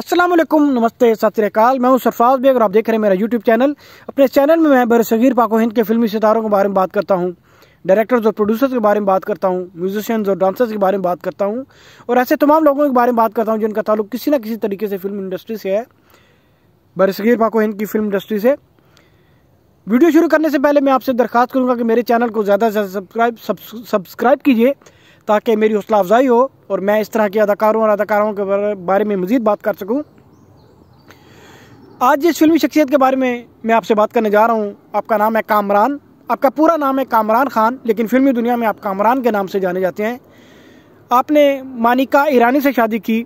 असलम नमस्ते सत मैं हूं सरफाज बेग और आप देख रहे हैं मेरा यूट्यूब चैनल अपने चैनल में मैं बरसगीर पाको हिंद के फिल्मी सितारों के बारे में बात करता हूं डायरेक्टर्स और प्रोड्यूसर्स के बारे में बात करता हूं म्यूजिशियंस और डांसर्स के बारे में बात करता हूं और ऐसे तमाम लोगों के बारे में बात करता हूँ जिनका ताल्लुक किसी न किसी तरीके से फिल्म इंडस्ट्री से है बरसगीर पाको हिंद की फिल्म इंडस्ट्री से वीडियो शुरू करने से पहले मैं आपसे दरख्वास्त करूँगा कि मेरे चैनल को ज़्यादा से ज़्यादा सब्सक्राइब सब्सक्राइब कीजिए ताकि मेरी हौसला अफजाई हो और मैं इस तरह के अदाकारों और अदाकारों के बारे में मज़ीद बात कर सकूँ आज जिस फिल्मी शख्सियत के बारे में मैं आपसे बात करने जा रहा हूँ आपका नाम है कामरान आपका पूरा नाम है कामरान खान लेकिन फिल्मी दुनिया में आप कामरान के नाम से जाने जाते हैं आपने मानिका ईरानी से शादी की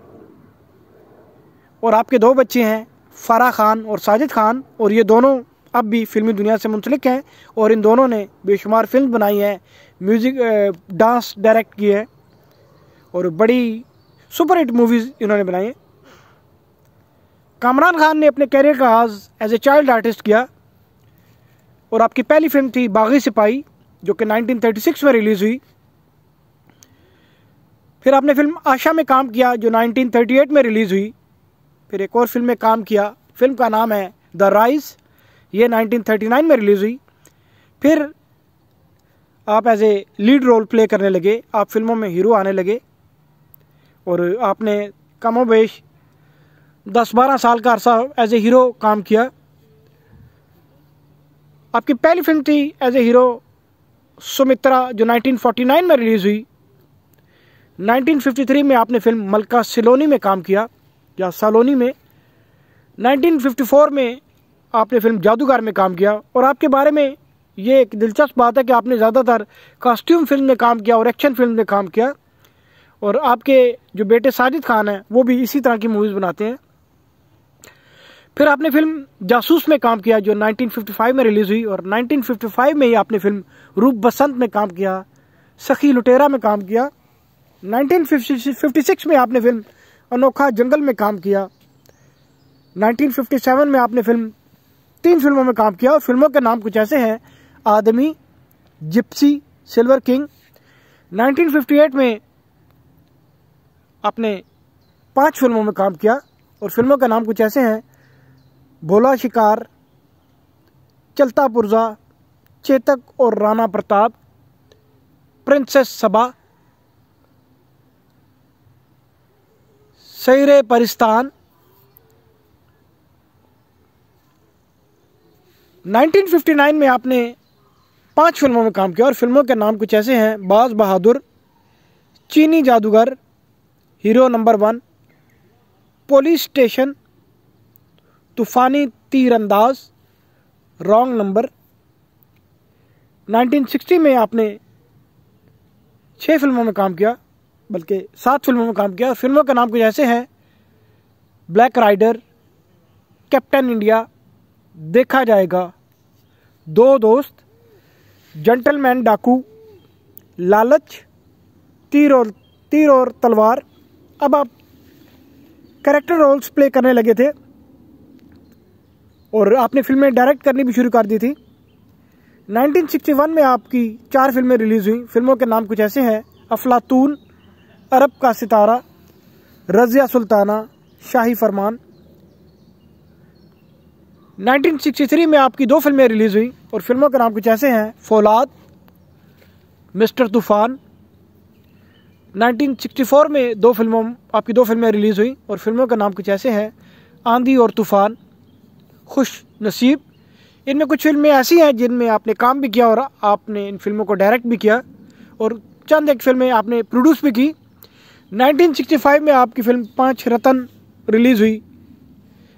और आपके दो बच्चे हैं फ़रा खान और साजिद खान और ये दोनों अब भी फिल्मी दुनिया से मुंसलिक हैं और इन दोनों ने बेशुमार फिल्म बनाई हैं म्यूजिक डांस डायरेक्ट किया है और बड़ी सुपर हिट मूवीज़ इन्होंने बनाई हैं कामरान खान ने अपने कैरियर का आज एज ए चाइल्ड आर्टिस्ट किया और आपकी पहली फिल्म थी बागी सिपाही जो कि 1936 में रिलीज़ हुई फिर आपने फिल्म आशा में काम किया जो 1938 में रिलीज़ हुई फिर एक और फिल्म में काम किया फिल्म का नाम है द राइज ये 1939 में रिलीज़ हुई फिर आप as a lead role play करने लगे आप फिल्मों में हीरो आने लगे और आपने कमोबेश दस बारह साल का अरसा एज ए हीरो काम किया आपकी पहली फिल्म थी एज ए हीरो सुमित्रा जो 1949 में रिलीज़ हुई 1953 में आपने फिल्म मलका सिलोनी में काम किया या सालोनी में 1954 में आपने फिल्म जादूगर में काम किया और आपके बारे में ये एक दिलचस्प बात है कि आपने ज़्यादातर कॉस्ट्यूम फिल्म में काम किया और एक्शन फिल्म में काम किया और आपके जो बेटे साजिद खान हैं वो भी इसी तरह की मूवीज़ बनाते हैं फिर आपने फिल्म जासूस में काम किया जो 1955 में रिलीज़ हुई और 1955 में ही आपने फिल्म रूप बसंत में काम किया सखी लुटेरा में काम किया 1956 में आपने फिल्म अनोखा जंगल में काम किया 1957 में आपने फिल्म तीन फिल्मों में काम किया और फिल्मों के नाम कुछ ऐसे हैं आदमी जिप्सी सिल्वर किंग 1958 में आपने पांच फिल्मों में काम किया और फिल्मों का नाम कुछ ऐसे हैं भोला शिकार चलता पुर्जा चेतक और राणा प्रताप प्रिंसेस सभा सैरे परिस्तान 1959 में आपने पाँच फिल्मों में काम किया और फिल्मों के नाम कुछ ऐसे हैं बाज Bahadur Chini Jadugar Hero Number One Police Station Toofani Teerandaz Wrong number 1960 में आपने छः फिल्मों में काम किया बल्कि सात फिल्मों में काम किया और फिल्मों के नाम कुछ ऐसे हैं ब्लैक राइडर कैप्टन इंडिया देखा जाएगा दो दोस्त जेंटलमैन डाकू लालच तीर और तीर और तलवार अब आप करेक्टर रोल्स प्ले करने लगे थे और आपने फिल्में डायरेक्ट करनी भी शुरू कर दी थी 1961 में आपकी चार फिल्में रिलीज़ हुई फिल्मों के नाम कुछ ऐसे हैं अफलातून अरब का सितारा रजिया सुल्ताना शाही फरमान 1963 में आपकी दो फिल्में रिलीज़ हुई और फिल्मों के नाम कुछ ऐसे हैं फौलाद मिस्टर तूफ़ान 1964 में दो फिल्मों आपकी दो फिल्में रिलीज़ हुई और फिल्मों का नाम कुछ ऐसे हैं आंधी और तूफ़ान खुश नसीब इनमें कुछ फिल्में ऐसी हैं जिनमें आपने काम भी किया और आपने इन फिल्मों को डायरेक्ट भी किया और चंद एक फिल्में आपने प्रोड्यूस भी की 1965 में आपकी फिल्म पाँच रतन रिलीज़ हुई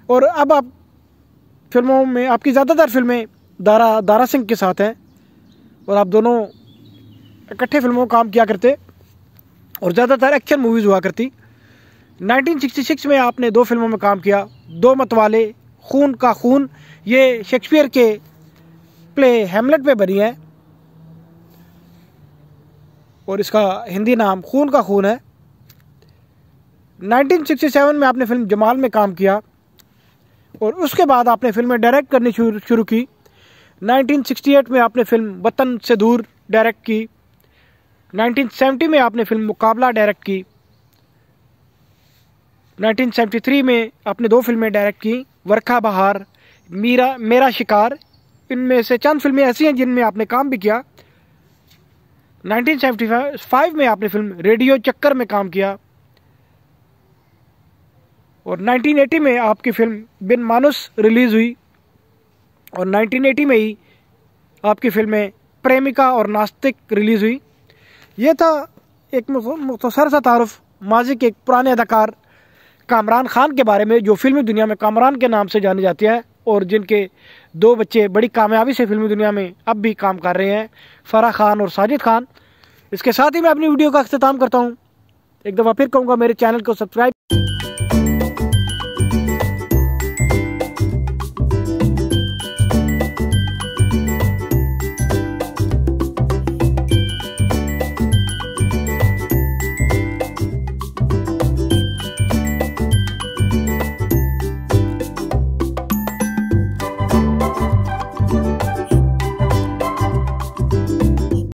और अब आप फिल्मों में आपकी ज़्यादातर फिल्में दारा दारा सिंह के साथ हैं और आप दोनों इकट्ठे फिल्मों में काम किया करते और ज़्यादातर एक्शन मूवीज़ हुआ करती 1966 में आपने दो फिल्मों में काम किया दो मतवाले खून का खून ये शेक्सपियर के प्ले हेमलेट पे बनी है और इसका हिंदी नाम खून का खून है 1967 में आपने फिल्म जमाल में काम किया और उसके बाद आपने फिल्में डायरेक्ट करनी शुरू की 1968 में आपने फिल्म वतन से दूर डायरेक्ट की 1970 में आपने फिल्म मुकाबला डायरेक्ट की 1973 में आपने दो फिल्में डायरेक्ट की वर्खा बहार मीरा मेरा शिकार इनमें से चंद फिल्में ऐसी हैं जिनमें आपने काम भी किया 1975 में आपने फिल्म रेडियो चक्कर में काम किया और 1980 में आपकी फिल्म बिन मानुस रिलीज़ हुई और 1980 में ही आपकी फिल्में प्रेमिका और नास्तिक रिलीज़ हुई यह था एक मुख्तर सा तारफ़ माजी के एक पुराने अदाकार कामरान खान के बारे में जो फिल्मी दुनिया में कामरान के नाम से जानी जाती है और जिनके दो बच्चे बड़ी कामयाबी से फिल्मी दुनिया में अब भी काम कर रहे हैं फ़राह खान और साजिद खान इसके साथ ही मैं अपनी वीडियो का अख्ताम करता हूँ एक दफ़ा फिर कहूँगा मेरे चैनल को सब्सक्राइब